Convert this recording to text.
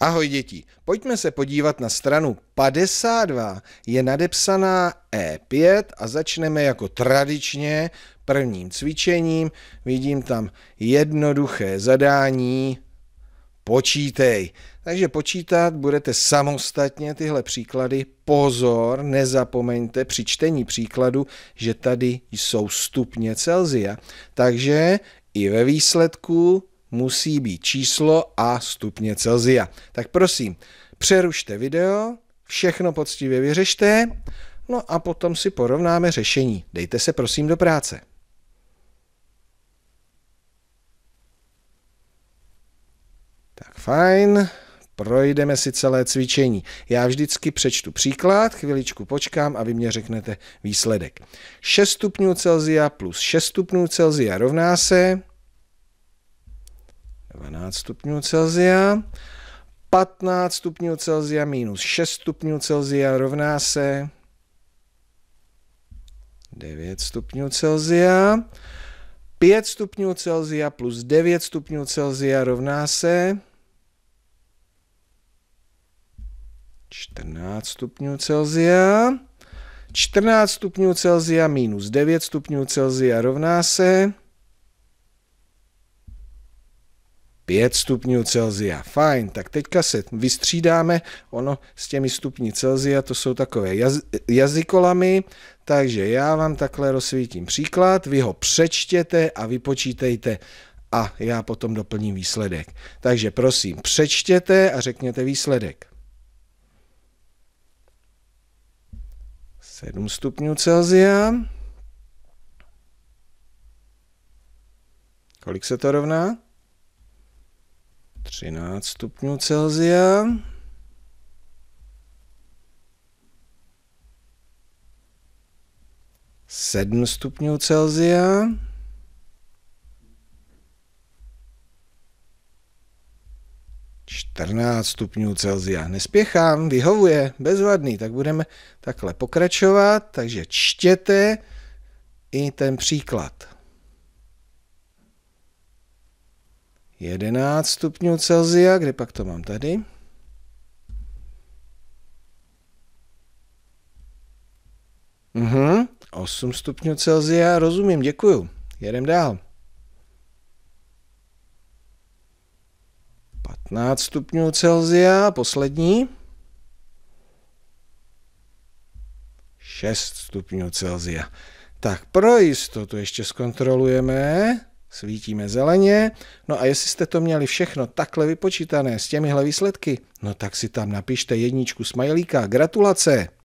Ahoj děti, pojďme se podívat na stranu 52, je nadepsaná E5 a začneme jako tradičně prvním cvičením. Vidím tam jednoduché zadání, počítej. Takže počítat budete samostatně tyhle příklady. Pozor, nezapomeňte při čtení příkladu, že tady jsou stupně Celzia. Takže i ve výsledku musí být číslo a stupně Celzia. Tak prosím, přerušte video, všechno poctivě vyřešte, no a potom si porovnáme řešení. Dejte se prosím do práce. Tak fajn, projdeme si celé cvičení. Já vždycky přečtu příklad, chviličku počkám a vy mě řeknete výsledek. 6 stupňů Celzia plus 6 stupňů Celzia rovná se 12 stupňů Celzia. 15 stupňů Celzia minus 6 stupňů Celzia rovná se 9 stupňů Celzia. 5 stupňů Celzia plus 9 stupňů Celzia rovná se 14 stupňů Celzia. 14 stupňů Celzia minus 9 stupňů Celzia rovná se 5 stupňů Celzia, fajn, tak teďka se vystřídáme, ono s těmi stupni Celzia to jsou takové jaz, jazykolamy, takže já vám takhle rozsvítím příklad, vy ho přečtěte a vypočítejte a já potom doplním výsledek. Takže prosím, přečtěte a řekněte výsledek. 7 stupňů Celzia. Kolik se to rovná? 13 stupňů Celzia. Sedm stupňů Celzia. Čtrnáct stupňů Celzia. Nespěchám, vyhovuje, bezvadný. Tak budeme takhle pokračovat, takže čtěte i ten příklad. 11 stupňů Celzia, kde pak to mám tady. Mhm, 8 stupňů Celzia, rozumím, děkuju. Jedem dál. 15 stupňů Celzia, poslední. 6 stupňů Celzia. Tak pro jistotu ještě zkontrolujeme svítíme zeleně. No a jestli jste to měli všechno takhle vypočítané s těmihle výsledky, no tak si tam napište jedničku smajlíka. Gratulace!